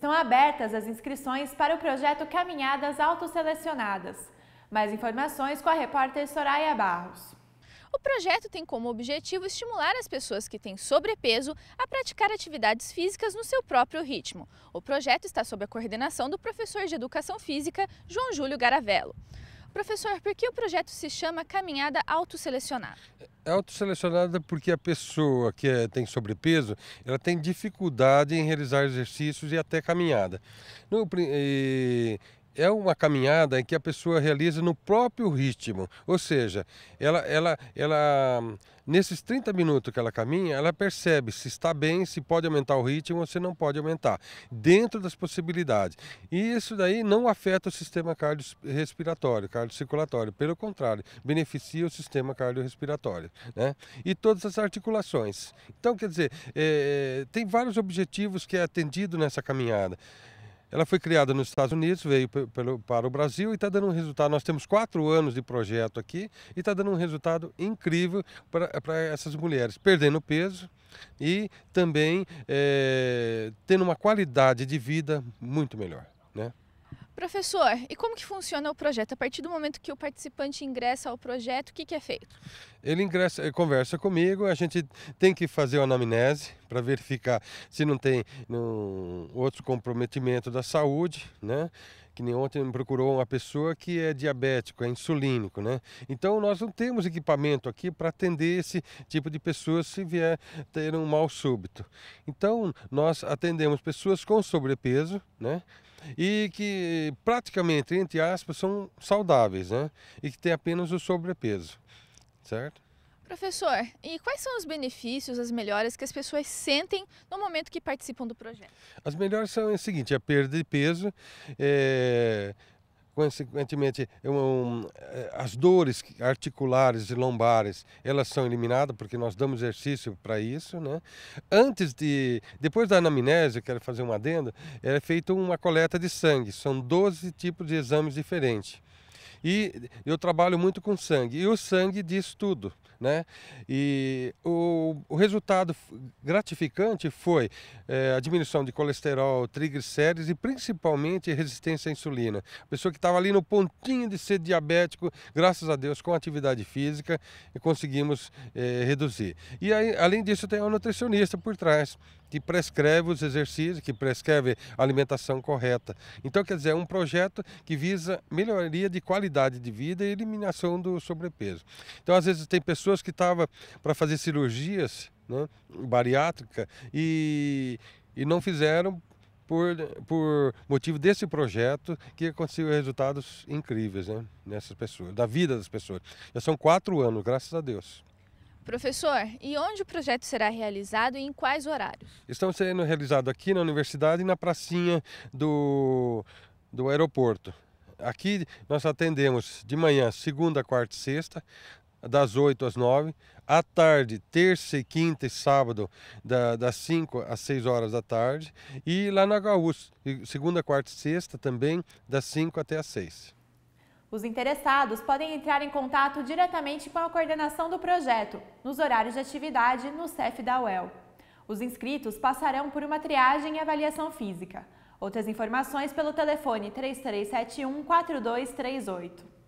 Estão abertas as inscrições para o projeto Caminhadas Autoselecionadas. Mais informações com a repórter Soraya Barros. O projeto tem como objetivo estimular as pessoas que têm sobrepeso a praticar atividades físicas no seu próprio ritmo. O projeto está sob a coordenação do professor de Educação Física, João Júlio Garavello. Professor, por que o projeto se chama Caminhada Autoselecionada? É autoselecionada porque a pessoa que é, tem sobrepeso, ela tem dificuldade em realizar exercícios e até caminhada. No, e, é uma caminhada em que a pessoa realiza no próprio ritmo, ou seja, ela, ela, ela nesses 30 minutos que ela caminha, ela percebe se está bem, se pode aumentar o ritmo ou se não pode aumentar, dentro das possibilidades. E isso daí não afeta o sistema cardiorrespiratório, cardiocirculatório, pelo contrário, beneficia o sistema cardiorrespiratório, né? E todas as articulações. Então, quer dizer, é, tem vários objetivos que é atendido nessa caminhada. Ela foi criada nos Estados Unidos, veio pelo, para o Brasil e está dando um resultado. Nós temos quatro anos de projeto aqui e está dando um resultado incrível para essas mulheres, perdendo peso e também é, tendo uma qualidade de vida muito melhor. Né? Professor, e como que funciona o projeto? A partir do momento que o participante ingressa ao projeto, o que, que é feito? Ele ingressa, ele eh, conversa comigo, a gente tem que fazer a anamnese para verificar se não tem um, outro comprometimento da saúde, né? Que nem ontem me procurou uma pessoa que é diabético, é insulínico, né? Então nós não temos equipamento aqui para atender esse tipo de pessoa se vier ter um mal súbito. Então nós atendemos pessoas com sobrepeso, né? e que praticamente, entre aspas, são saudáveis, né? E que tem apenas o sobrepeso, certo? Professor, e quais são os benefícios, as melhoras que as pessoas sentem no momento que participam do projeto? As melhores são é o seguinte, é a perda de peso, é, consequentemente é um, as dores articulares e lombares elas são eliminadas porque nós damos exercício para isso né antes de depois da anamnese eu quero fazer uma adenda é feita uma coleta de sangue são 12 tipos de exames diferentes e eu trabalho muito com sangue. E o sangue diz tudo. Né? E o, o resultado gratificante foi é, a diminuição de colesterol, triglicérides e principalmente resistência à insulina. A pessoa que estava ali no pontinho de ser diabético, graças a Deus, com atividade física, conseguimos é, reduzir. E aí, além disso, tem um nutricionista por trás que prescreve os exercícios, que prescreve a alimentação correta. Então, quer dizer, é um projeto que visa melhoria de qualidade qualidade de vida e eliminação do sobrepeso. Então, às vezes, tem pessoas que estavam para fazer cirurgias né, bariátrica e, e não fizeram por, por motivo desse projeto que conseguiu resultados incríveis né, nessas pessoas, da vida das pessoas. Já são quatro anos, graças a Deus. Professor, e onde o projeto será realizado e em quais horários? Estamos sendo realizado aqui na universidade e na pracinha do, do aeroporto. Aqui nós atendemos de manhã, segunda, quarta e sexta, das 8 às 9. À tarde, terça quinta e sábado, da, das 5 às 6 horas da tarde. E lá na Gaúcho, segunda, quarta e sexta também, das 5 até às 6. Os interessados podem entrar em contato diretamente com a coordenação do projeto, nos horários de atividade no CEF da UEL. Os inscritos passarão por uma triagem e avaliação física. Outras informações pelo telefone 3371 4238.